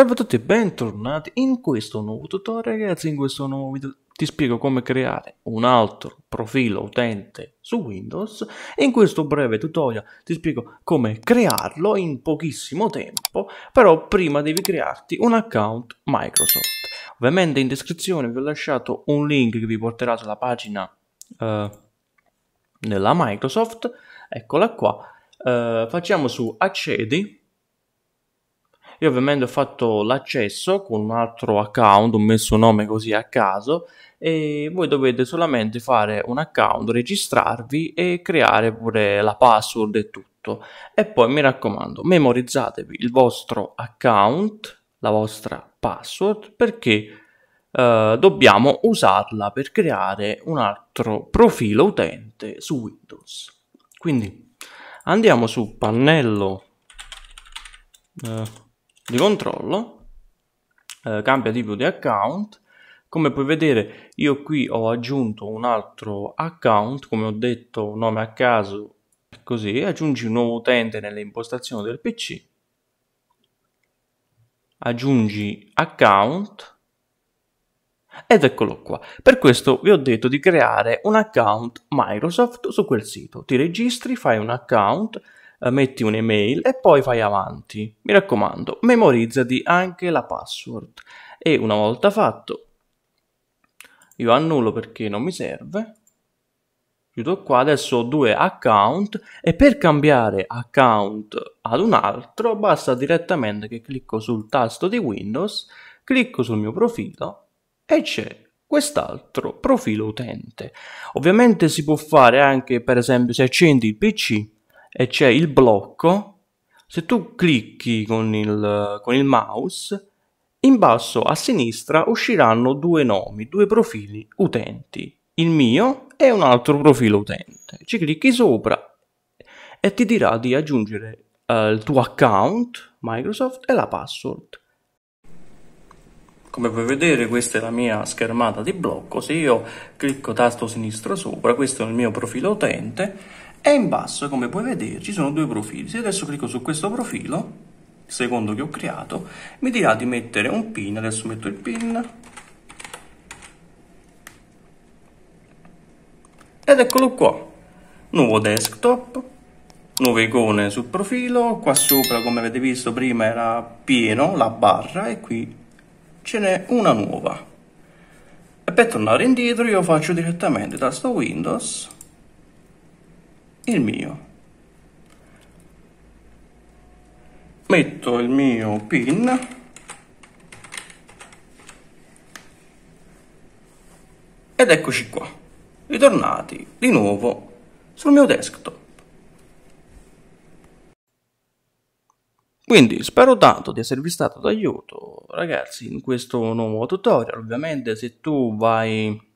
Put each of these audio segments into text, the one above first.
Salve a tutti e bentornati in questo nuovo tutorial ragazzi, in questo nuovo video ti spiego come creare un altro profilo utente su Windows e in questo breve tutorial ti spiego come crearlo in pochissimo tempo, però prima devi crearti un account Microsoft. Ovviamente in descrizione vi ho lasciato un link che vi porterà sulla pagina eh, della Microsoft, eccola qua, eh, facciamo su accedi io ovviamente ho fatto l'accesso con un altro account, ho messo un nome così a caso e voi dovete solamente fare un account, registrarvi e creare pure la password e tutto. E poi mi raccomando, memorizzatevi il vostro account, la vostra password perché Uh, dobbiamo usarla per creare un altro profilo utente su Windows. Quindi andiamo su pannello uh, di controllo, eh, cambia tipo di account. Come puoi vedere io qui ho aggiunto un altro account, come ho detto nome a caso, così, aggiungi un nuovo utente nelle impostazioni del PC, aggiungi account, ed eccolo qua. Per questo vi ho detto di creare un account Microsoft su quel sito. Ti registri, fai un account, eh, metti un'email e poi vai avanti. Mi raccomando, memorizzati anche la password. E una volta fatto, io annullo perché non mi serve. Chiudo qua, adesso ho due account e per cambiare account ad un altro basta direttamente che clicco sul tasto di Windows, clicco sul mio profilo e c'è quest'altro profilo utente. Ovviamente si può fare anche per esempio se accendi il PC e c'è il blocco, se tu clicchi con il, con il mouse, in basso a sinistra usciranno due nomi, due profili utenti, il mio e un altro profilo utente. Ci clicchi sopra e ti dirà di aggiungere eh, il tuo account Microsoft e la password. Come puoi vedere questa è la mia schermata di blocco, se io clicco tasto sinistro sopra questo è il mio profilo utente e in basso come puoi vedere ci sono due profili se adesso clicco su questo profilo secondo che ho creato mi dirà di mettere un pin adesso metto il pin ed eccolo qua nuovo desktop nuove icone sul profilo qua sopra come avete visto prima era pieno la barra e qui ce n'è una nuova e per tornare indietro io faccio direttamente tasto Windows il mio. Metto il mio pin ed eccoci qua, ritornati di nuovo sul mio desktop. Quindi spero tanto di esservi stato d'aiuto ragazzi in questo nuovo tutorial, ovviamente se tu vai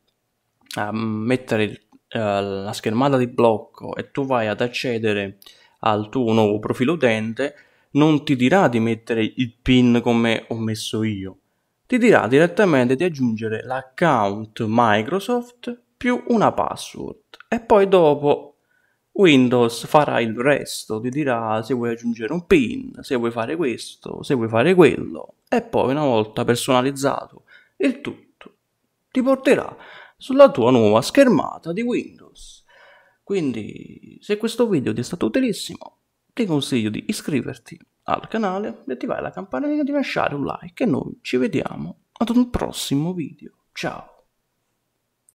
a mettere il eh, la schermata di blocco e tu vai ad accedere al tuo nuovo profilo utente, non ti dirà di mettere il PIN come ho messo io, ti dirà direttamente di aggiungere l'account Microsoft più una password e poi dopo Windows farà il resto, ti dirà se vuoi aggiungere un pin, se vuoi fare questo, se vuoi fare quello e poi una volta personalizzato il tutto ti porterà sulla tua nuova schermata di Windows. Quindi se questo video ti è stato utilissimo ti consiglio di iscriverti al canale, di attivare la campanellina e di lasciare un like e noi ci vediamo ad un prossimo video. Ciao!